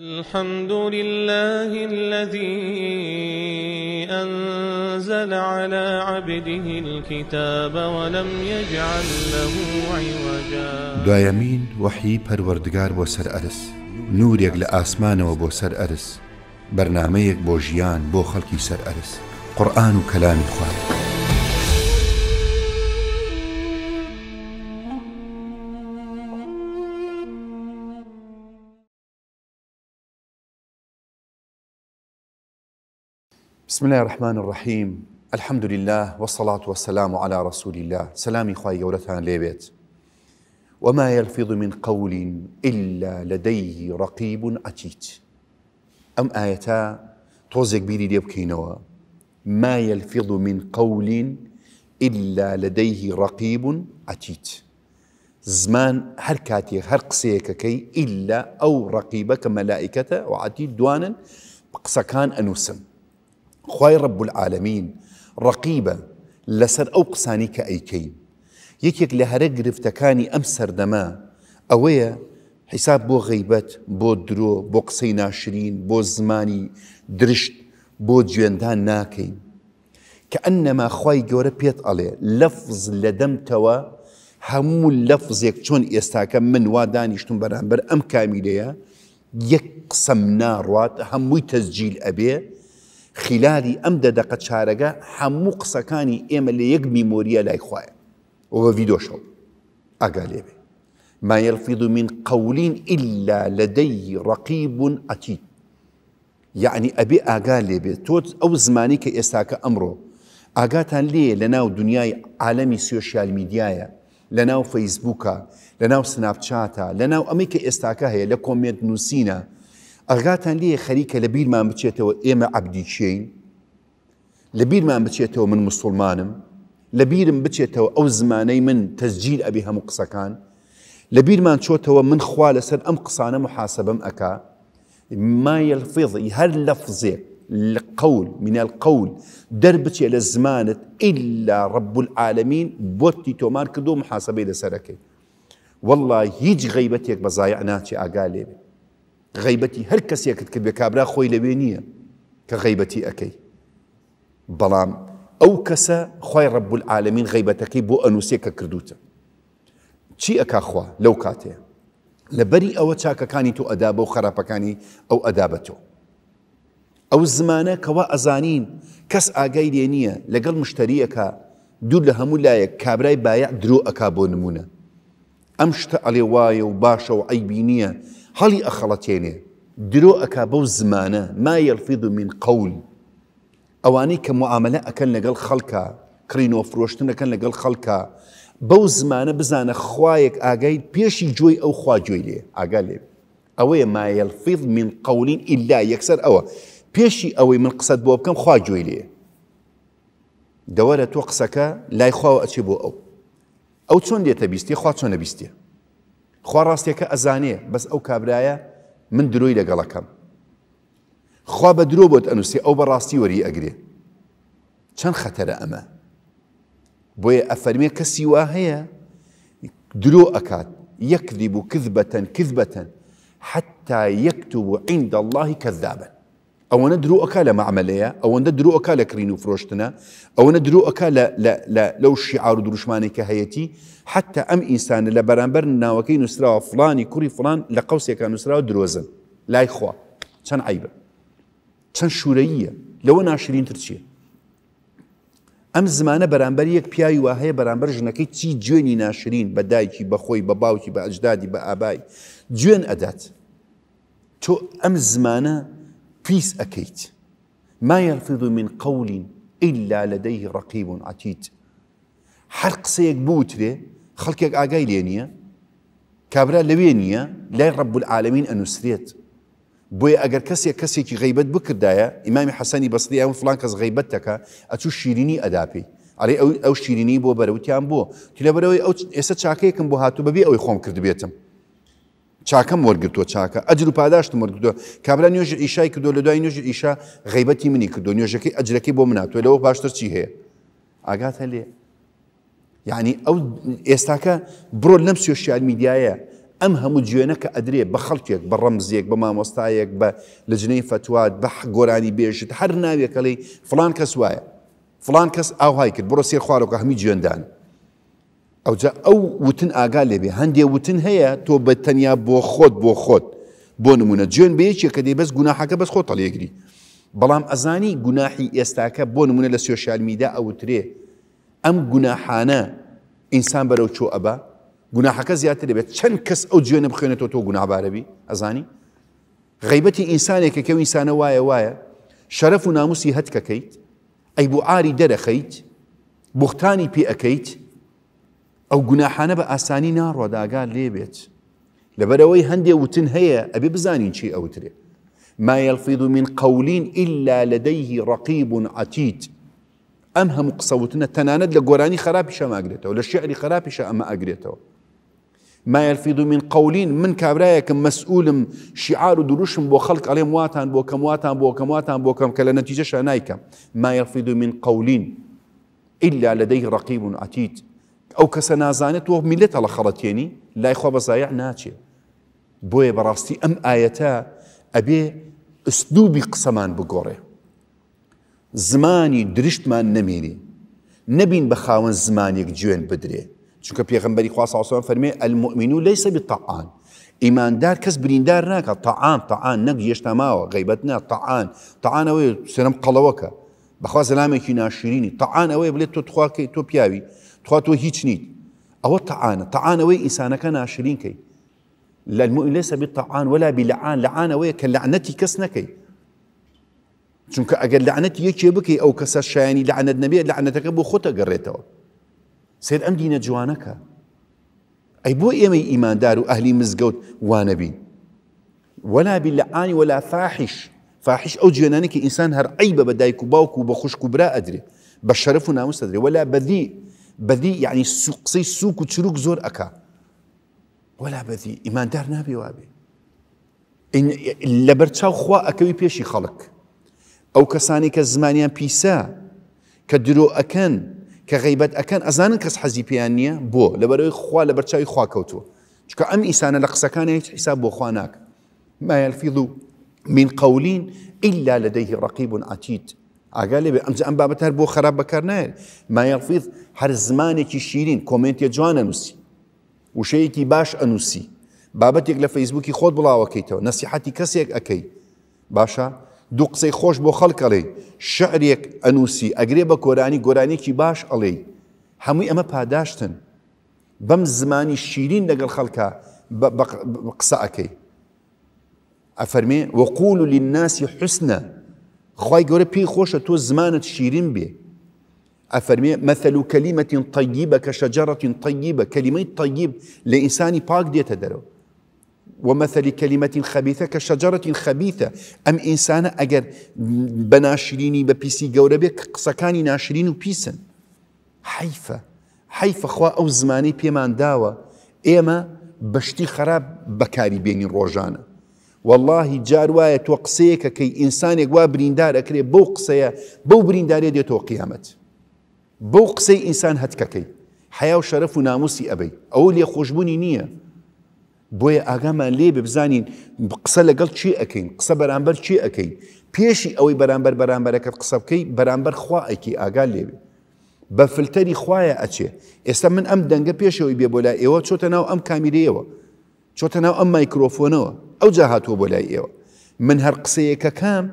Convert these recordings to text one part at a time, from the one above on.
الحمد لله الذي أنزل على عبده الكتاب ولم يجعل له عوجا دوایمین وحی پروردگار بۆ نور ئەرس نورێک و بو سر سەر برنامه بەرنمەیەک بو جيان بو خەڵکی سر ئەرس قرآن و كلام خواهد بسم الله الرحمن الرحيم الحمد لله والصلاة والسلام على رسول الله سلامی خواهی يورثان ليبيت وما يلفظ من قول إلا لديه رقيب أتيت أم آيتا توزيك بيري ليبكينوا ما يلفظ من قول إلا لديه رقيب أتيت زمان هر كاتي هر قصيك كي إلا أو رقيبك ملائكة وعتيد دوانا بقصكان أنوسم خی ڕب العالمین ڕقیبە لەسەر ئەو قسانی کە ئەیکەی یەکێک لە هەرە گرفتەکانی ئەم سەردەما ئەوەیە حیساب بۆ غیبەت بۆ درۆ بۆ قسەی ناشرین بۆ زمانی درشت بۆ گوێندان ناکەین کە ئەنەما خی گەورە پێت ئەڵێ لەفز لە دەمتەوە هەموو لەفزێک چۆن ئێستاکە من وا دانیشتم بەرامبەر ئەم کامیلەیە یەک قسەم ناڕات هەمووی تەزجیل ئەبێ خلالی دقت دەدەقەت چارەگە هەموو قسەکانی ئێمە لە یەک میمۆریە لای خوایە وە شو ئاگا لێبێ ما يلفظ من قول إلا لديه رقيب أتيت يعني أبي آقا لبي توت أو زماني كإستاك أمره آقاتان لي لناو دنياي عالمي سوشيال ميديايا لناو فيسبوكا لناو سناب شاتا لناو أمي كإستاكا هي لكومنت نوسينا ئەغاتان لي خەریکە لە بیرمان بچێتەوە ئێمە عبدی چین لە بیرمان بچێتەوە من مسلمانم لە بیرم بچێتەوە ئەو زمانەی من تسجيل ئەبی هەموو قسەکان لە بیرمان چۆتەوە من خوا لەسەر ئەم قسانە محاسبم ئەکا ما يلفظ هەر لەفظێ القول من القول دربت إلى زمانت إلا رب بوتي بۆتی كدو محاسبة إلى سركي والله هيج غيبتك بەزایع أقالي غیبەتی هەر کەسێکت کرد بێ کابرا خۆی لەوێ نییە کە غیبەتی ئەەکەی بەڵام ئەو کەسە خی ڕب العالمین غیبەتەکەی بۆ ئەنووسێک کە کردوتە چی ئەک خوا لەو کاتەیە لەبەری ئەوە چاکەکانی تۆ ئەدا بۆ خراپەکانی ئەو ئەدابەتەوە ئەو زمانە کەوا ئەزانین کەس ئاگای لێ نییە لەگەڵ مشتریەکە دوور لە هەموو لایەک کابرای باە درۆ ئەک بۆ نمونە ئەم شتە ئەلێ وایە و باشە و ئەیبی نییە هەڵی ئەخەڵەتێنێ درۆ ئەک بەو زمانە ما یەلفید و من قەول ئەوانەی کە معاملە ئەکەن لەگەڵ خەڵکە کڕینەوە فرۆشتنەکەن لەگەڵ خەڵکە بەو زمانە بزانە خوایەک ئاگای پێشی جوێی ئەو خواجوێ لێ ئاگا لێ ئەوەیە مایەلفید من قەولین ئللا یەکسەر ئەوە پێشی ئەوەی من قسەت بۆ بکەم خواجوێ لێ دەوەرە تۆ قسەکە لای خواوە ئەچێ بۆ ئەو ئەو چۆن دێتە بیستی خوا چۆنە بیستێ خوا ڕاستیەکە ئەزانێ بەس ئەو کابرایە من درۆی لەگەڵەکەم خوا بە درۆ بۆت ئەنووسی ئەو بە ڕاستی وەری ئەگرێ چەند خەتەرە ئەمە بۆیە ئەفەرمێ کەسی وا هەیە درۆ ئەکات یەکذب كذبة كذبة حتى يكتب عند الله كذابا ئەوەنە درو اكا لە معمەلەیە ئەوەندە درو ئەکا لە کرین و فرۆشتنە ئەوەنە درو ئەکا لەو شیعار و دروشمانی کە هەیەی حتا ئەم ئینسانە لە بەرامبەر ناوەکەی نووسراوە فلانی کوری فلان لە قوسێکە نووسراوە درۆزن لای خوا چەند عیبە چەند شوورەیە لەوە ناشرینتر چییە ئەم زمانە بەرامبەر یەک پیاوی وا هەیە بەرامبەر ژنەکەی چی جوێنی ناشرین بە دایکی بەخۆی بە باوکی بە ئەجدادی بە ئابای جوێن ئەدات تۆ ئەم زمانە فيس أكيد ما يلفظ من قول إلا لديه رقيب عتيد سيك قسەیەک خلقك خەڵکێک لينيا كابرا نییە لا رب العالمين ان ڕب بوي ئەنووسێت كسي كسي كي غيبت بكر دايا امام حەسەنی بصري او فلان غيبتك اتو شيريني ادابي علي او ئەڵێ ئەو شیرینی بۆ بو بۆ تلەبەرەوەی او ئێستا چاکەیەکم بو هاتو ببي او يخوم كرد بيتم چاکەم وەرگتووە چاکە ئەجر و پاداشتم وەرگتووە کابرا نوێژ ئیشای کردو لە دوای نوێژ ئیشا غیبەتی منی کردو نوێژەکەی ئەجرەکەی بۆ مناتوە لەوە باشتر چی هەیە ئاگات هەلێ یعنی ئەو ئێستاکە بڕۆ لەم سوۆشیال میدیایە ئەم هەموو جوێنە کە ئەدرێ بە خەڵکێک بە ڕەمزیەک بە مامۆستایەک بە لە جنەی فتوات بە گۆرانی بێژت هەر ناوێکەڵی فلان کەس وایە فلان کەس ئاوهای کرد بڕۆ سێ خوارەوە هەمی جوێندان ئەوجا ئەو وتن ئاگا لێبێ هەندێ وتن هەیە تۆ بە تەنیا بۆ خۆت بۆ خۆت بۆ نمونە جوێن بەیەکێ کە دەی بەس گوناحەکە بەس خۆت تەلێگری بەڵام ئەزانی گوناحی ئێستاکە بۆ نمونە لە سوۆشال میدا ئەوترێ ئەم گوناحانە ئینسان بەرەو چۆ ئەبا گوناحەکە زیاتر دەبێت چەند کەس ئەو جوێنە بخوێنێتەوە تۆ گونابارەبی ئەزانی غیبەتی ئینسانێکە کە ئینسانە وایە وایە شەرەف و ناموسی هەت کەکەیت ئەی بۆ ئاری دەرەخەیت بختانی پێ ئەەکەیت ئەو گوناحانە بە ئاسانی ناڕۆداگا لێبێت لەبەرەوەی هەندێ وتن هەیە ئەبێ بزانین چی ئەوترێ ما يلفظ من قولين إلا لديه رقيب عتيد أم هم قصوتنا تناند لە گۆرانی خراپیشە ماگرێتەوە لە خراب خراپیشە ئەمە ما يلفظ من قولين من کابراایەکەم كم مسؤول شعار دروشم بو خلق عليهم واتان بو كم واتان بو كم واتان بو كم كلا نتيجة نەتیجەشە نایکەم مایلفید من قولين إلا لديه رقيب عتيد ئەو کەسە نازانێت تۆ میلێتە لە خەڵەتێنی لای خۆ بەزایع ناچێت بۆیە بەڕاستی ئەم ئاەتە ئەبێ ئەسلوبی قسەمان بگۆڕێ زمانی درشتمان نەمێنی نەبین بە خاوەن زمانێک جوێن بدرێ چونکە پێغمبەری خواسەوە فەرمێ ئەلمؤمن و لەیسە بتەعاان ئیماندار کەس بریندار ناکە تەعاان تەعاان نەک هێشتا ماوە غیبەت نا تەعاان تەعاانەوەی سرم قەڵەوەکە بەخوا زەلامێکی ناشرینی تەعاان ئەوەی بلێت تۆ تخواکەی تۆ پیاوی هيتش تۆ أو نیت ئەوە وي تەعاانەوەی كان عشرين كي لا المؤمن ليس بالطعان ولا بلعان لعانەوەیە وي لعنەتی كسنكي چونك أجل لعنتي لعنەت بكي أو كسر شاني شایانی النبي لعنتك أبو بۆ خۆتە گەڕێتەوە أم دينا دینە أي بو إيمي إيمان دارو أهلي مزقوت وانبي ولا باللعانی ولا فاحش فاحش أو جوێنانێکی إنسان هر ئەی بدايكو باوكو بخشكو برا أدري بە ناموس أدري ولا بذيء بدي يعني سوق سي سوق وتشروك زور أكا ولا بدي إيمان دار نبي وابي إن لبرتشاو خوا أكوي بيشي خلق أو كساني كزمانيا بيسا كدرو أكن كغيبات أكن ازان كس حزي بيانيا بو لبرو خوا لبرتشاو خوا كوتو شكا أم انسان لقصة كان حساب بو خواناك ما يلفظ من قولين إلا لديه رقيب عتيد ئاگا لێبێ ئەمجە ئەم بابەت هەر بۆ خراپ بەکار نایێت مایەڵفیز هەر زمانێکی شیرین کۆمنتە جوان ئەنووسی وشەیەکی باش ئەنووسی بابەتێک لە فەیسبوکی خۆت بڵاوەکەیتەوە نسیحەتی کەسێک ئەەکەی باشە دوو قسەی خۆش بۆ خەڵکەڵێ شعرێک ئەنووسی ئەگرێ بە کۆرانی گۆرانێکی باش ئەڵێ هەمووی ئەمە پاداشتن بەم زمانی شیرین لەگەڵ خەڵکە قسە ئەەکەی ئەفەرمێ وەقول للناسی حسنە خوای گەورە پێی خۆشە تۆ زمانت شیرین بێ ئەفەرمێ مەثل و کەلیمەتین تەگیبە کە شەجارەتین تەگیبە کەلیمەی تەگیب لە ئینسانی پاک دێتە دەرەوە ومثل كلمة خبيثة كشجرة خبيثة أم إنسان أجر بناشريني ببيسي جوربي سكاني ناشرين وبيسن حيفة حيفة خوا أو زماني بيمان داوا إما بشتي خراب بكاري بين روجانا واللهی جار وایە تۆ قسەیەکە کەی ئینسانێک وا بریندار ئەکرێ بەو قسەیە بەو بریندارێ دێتەوە قیامەت بەو قسەی ئینسان هەتکەکەی حیا و شەرەف و ناموسی ئەبەی ئەوە لێ خۆشببوونی نییە بۆیە ئاگامان لێ ببزانین قسە لەگەڵ چی ئەەکەین قسە بەرامبەر چی ئەەکەین پێشی ئەوەی بەرامبەر بەرامبەرەکەت قسە بکەی بەرامبەر خواەکی ئاگا لێبێ بە فلتەری خویە ئەچێ ئێستا من ئەم دەنگە پێشەوەی بێ بۆ لا ئێوە چۆتە ناو ئەم کامیرەیەوە چۆتە ناو ئەم مایکرۆفۆنەوە ئەو جا هاتووە بۆ لای ئێوە من هەر قسەیەکە کام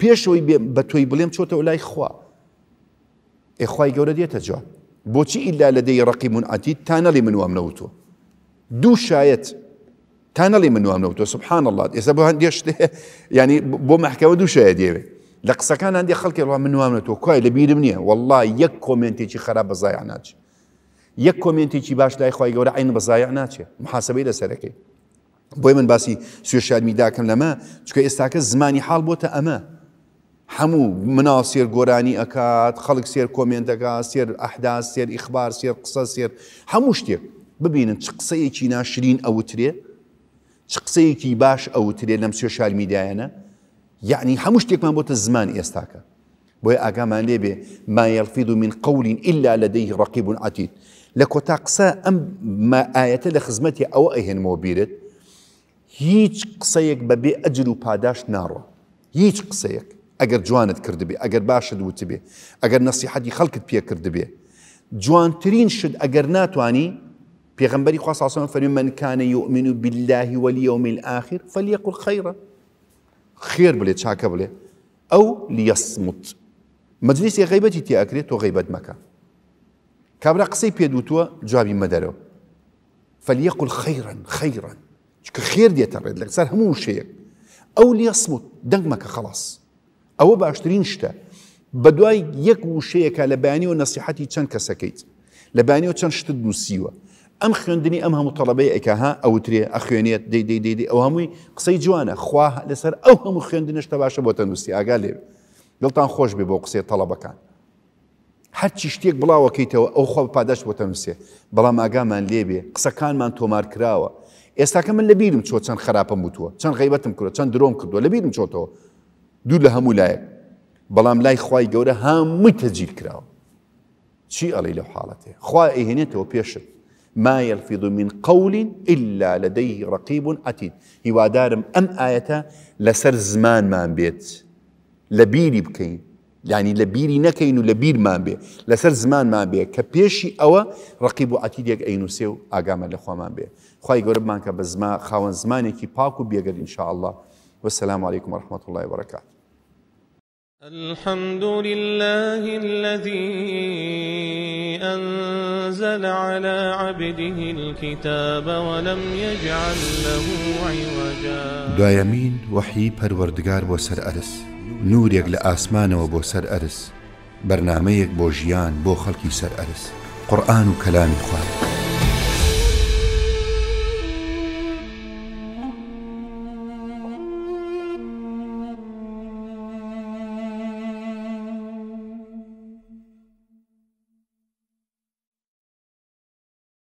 پێشەوەی بە تۆی بڵێم چۆتە و لای خوا ئێخوای گەورە دێتە جواب بۆچی ئیلا لە دەی من منعتی تا نەڵی منوام نەوتۆ دوو شایەت تا نەڵی منوام نەوتۆ سبحان الله ئێستا بۆ هەندێشت ینی بۆ محکەوە دوو شایە دەوێت لە قسەکان هەندێک خەڵکی ڕوا منوام نەوتۆ کوی لەبیرم نییە والله یەک کۆمنتێکی خراپ بەزایان ناچێت یەک کۆمنتێکی باش لای خی گەورە عین بەزایە ناچێت محاسبەی لەسەرەکەی بۆی من باسی سوێشار میداکەم لەمە چکە ئێستاکە زمانی حاڵ بۆتە ئەمە هەموو مناڵ سێر گۆرانی ئەکات خەڵک سێر کۆمنتەکە سێر ئەحدا سێر ئیخبار سێر قسە سێر هەموو شتێک ببینن چ قسەیەکی ناشرین ئەوترێ چ قسەیەکی باش ئەوترێ لەم سوێشار میدایەنە یعنی هەموو شتێکمان بۆتە زمان ئێستاکە بوي ئاگامان لێبێ ما يلفظ من قول إلا لديه رقيب عتيد لكو کۆتا أم ما آية لخزمتي أو أهن موبيرت هيج قصيك ببي اجلو ئەجر نارو هيج قصيك أجر جوانت كردبي جوانت باشد وتبي باشت وتبێ ئەگەر نسیحەتی خەڵکت پێ کردبێ شد شت ئەگەر ناتانی پێغمبەری خواسەن فەرمی من كان يؤمن بالله واليوم الآخر فليقل خيرا خير بلي تشاكا بلي أو ليصمت مجلسی مەجلیسی غیبەتی تێ ئەکرێت تۆ غیبەت مەکە کابرا قسەی تو جوابی مدارو مەدەرەوە خیرا خەیرن خەیرن چکە خێر دێتە ڕێت لەسەر هەموو شەیەک ئەو لێسموت دنگ مەکە خلاص او باشترین شتە بە یک و وشەیەکە لە بەیانی و نسیحەتی چەند کەسەکەیت لە بەیانی و چەند شتت نووسیوە ئەم خوێندنی ئەم هەموو تەڵبەی ئەکەها ئەوترێ ئەخوێنێت دەیدەی دەیدی ئەو هەمووی قسەی جوانە خوا لەسەر ئەو هەموو خوێندنشتە باشە بۆ تەندوستی ئاگا لێ دڵتان خۆش بێ بۆ قسێ تەڵەبەکان هەرچی شتێک بڵاوەکەیتەوە ئەو خۆ پادەش بۆ تەنووسێ بەڵام ئاگامان لێبێ قسەکانمان تۆمار کراوە ئێستاکە من تو من لە بیرم چۆ چەند خراپەم وتوە چەند غیبەتم کردو چەند درۆم کردو لە بیرم چۆتەوە دوو لە هەموو لایە بەڵام لای خی گەورە هەمووی تەجیل کراوە چی ئەڵی لەو حاڵەتێ خوا ئەهێنێتەوە پێشت ما يلفظ من قول إلا لديه رقيب أتيد عتيد دارم أم آية لسر زمان ما بيت لە بیری بکەین ینی لە بیری نەکەین و لە بیرمان بێ لەسەر زمانمان بێ کە پێشی ئەوە ڕقیب و عتیدێک ئەینوسێ و ئاگامە لە خۆمان بێ خی گەورەمان کە بە زما خاوەن زمانێکی پاک و بێگەر انشاءله وەسلام عليكم ورحمة الله وبركاته الحمد لله الذي أنزل على عبده الكتاب ولم يجعل له عوجا دو دوایمین وحی پروردگار ارس نور يقل آسمان و بو سر ارس برنامه بەرنمەیەک بو جيان بو خلقي سر ارس قرآن و كلام خواهد